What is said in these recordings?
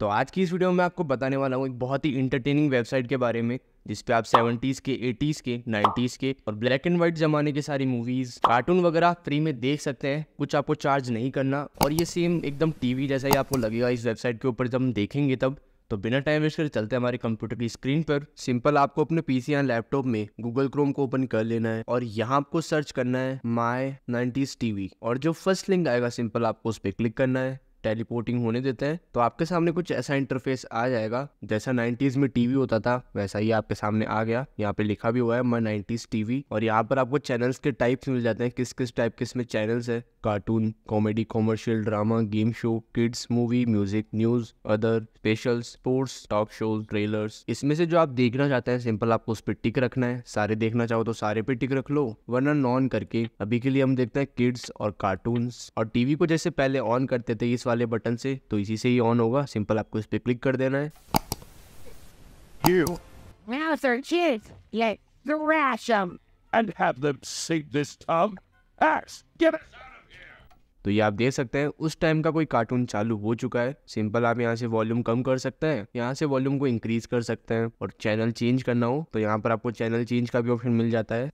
तो आज की इस वीडियो में आपको बताने वाला हूँ एक बहुत ही इंटरटेनिंग वेबसाइट के बारे में जिसपे आप 70s के 80s के 90s के और ब्लैक एंड व्हाइट जमाने के सारी मूवीज कार्टून वगैरह फ्री में देख सकते हैं कुछ आपको चार्ज नहीं करना और ये सेम एकदम टीवी जैसा ही आपको लगेगा इस वेबसाइट के ऊपर जब हम देखेंगे तब तो बिना टाइम वेस्ट कर चलते हैं हमारे कंप्यूटर की स्क्रीन पर सिंपल आपको अपने पीसी या लैपटॉप में गूगल क्रोम को ओपन कर लेना है और यहाँ आपको सर्च करना है माई नाइनटीज टीवी और जो फर्स्ट लिंक आएगा सिंपल आपको उस पर क्लिक करना है टेलीपोर्टिंग होने देते हैं तो आपके सामने कुछ ऐसा इंटरफेस आ जाएगा जैसा 90s में टीवी होता था वैसा ही आपके सामने आ गया यहाँ पे लिखा भी हुआ है माई नाइन्टीज टीवी और यहाँ पर आपको चैनल्स के टाइप्स मिल जाते हैं किस किस टाइप के इसमें चैनल्स है cartoon comedy commercial drama game show kids movie music news other special sports talk show trailers इसमें से जो आप देखना चाहते हैं सिंपल आपको उस पर टिक रखना है सारे देखना चाहो तो सारे पे टिक रख लो वरना नॉन करके अभी के लिए हम देखते हैं किड्स और कार्टून और टीवी को जैसे पहले ऑन करते थे इस वाले बटन से तो इसी से ही ऑन होगा सिंपल आपको इस पर क्लिक कर देना है You. Now, sir, kids, yeah, thrash them. And have them sing this, Tom. Axe, give it. तो ये आप देख सकते हैं उस टाइम का कोई कार्टून चालू हो चुका है सिंपल आप यहाँ से वॉल्यूम कम कर सकते हैं यहाँ से वॉल्यूम को इंक्रीज कर सकते हैं और चैनल चेंज करना हो तो यहाँ पर आपको चैनल चेंज का भी ऑप्शन मिल जाता है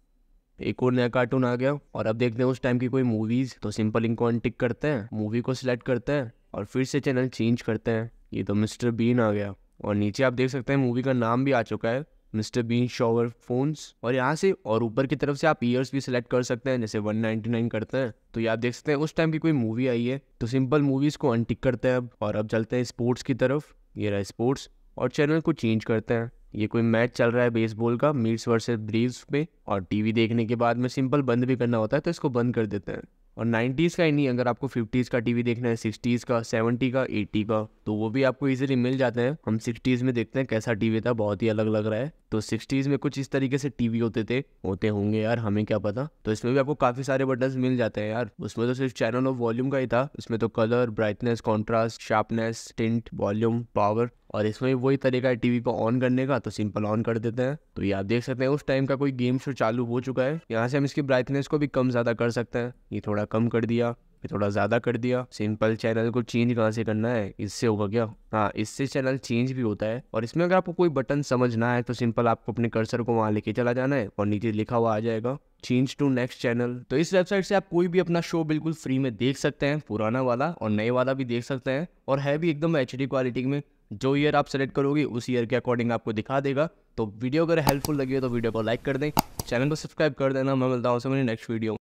एक और नया कार्टून आ गया और अब देखते हैं उस टाइम की कोई मूवीज तो सिंपल इनको अनटिक करते हैं मूवी को सिलेक्ट करते हैं और फिर से चैनल चेंज करते हैं ये तो मिस्टर बीन आ गया और नीचे आप देख सकते हैं मूवी का नाम भी आ चुका है मिस्टर बीन शॉवर फोन्स और यहाँ से और ऊपर की तरफ से आप ईयर्स भी सिलेक्ट कर सकते हैं जैसे 199 करते हैं तो ये आप देख सकते हैं उस टाइम की कोई मूवी आई है तो सिंपल मूवीज़ को अनटिक करते हैं अब और अब चलते हैं स्पोर्ट्स की तरफ ये रहा स्पोर्ट्स और चैनल को चेंज करते हैं ये कोई मैच चल रहा है बेसबॉल का मीट्स वर्सेस ब्रीव्स पे और टीवी देखने के बाद में सिंपल बंद भी करना होता है तो इसको बंद कर देते हैं और नाइन्टीज का ही नहीं अगर आपको फिफ्टीज का टीवी देखना है सिक्सटीज का सेवेंटी का एट्टी का तो वो भी आपको इजीली मिल जाते हैं हम सिक्सटीज में देखते हैं कैसा टीवी था बहुत ही अलग लग रहा है तो सिक्सटीज में कुछ इस तरीके से टीवी होते थे होते होंगे यार हमें क्या पता तो इसमें भी आपको काफी सारे बटन मिल जाते हैं यार उसमें तो सिर्फ चैनल ऑफ वॉल्यूम का ही था उसमें तो colour brightness contrast sharpness tint volume power और इसमें भी वही तरीका है टीवी को ऑन करने का तो सिंपल ऑन कर देते हैं तो ये आप देख सकते हैं उस टाइम का कोई गेम शो चालू हो चुका है यहाँ से हम इसकी ब्राइटनेस को भी कम ज़्यादा कर सकते हैं ये थोड़ा कम कर दिया फिर थोड़ा ज़्यादा कर दिया सिंपल चैनल को चेंज कहाँ से करना है इससे होगा क्या हाँ इससे चैनल चेंज भी होता है और इसमें अगर आपको कोई बटन समझना है तो सिंपल आपको अपने कर्सर को वहाँ लेके चला जाना है और नीचे लिखा हुआ आ जाएगा चेंज टू नेक्स्ट चैनल तो इस वेबसाइट से आप कोई भी अपना शो बिल्कुल फ्री में देख सकते हैं पुराना वाला और नए वाला भी देख सकते हैं और है भी एकदम एच क्वालिटी में जो ईयर आप सेलेक्ट करोगे उस ईयर के अकॉर्डिंग आपको दिखा देगा तो वीडियो अगर हेल्पफुल लगी है तो वीडियो को लाइक कर दें चैनल को सब्सक्राइब कर देना मैं मिलता हूँ नेक्स्ट वीडियो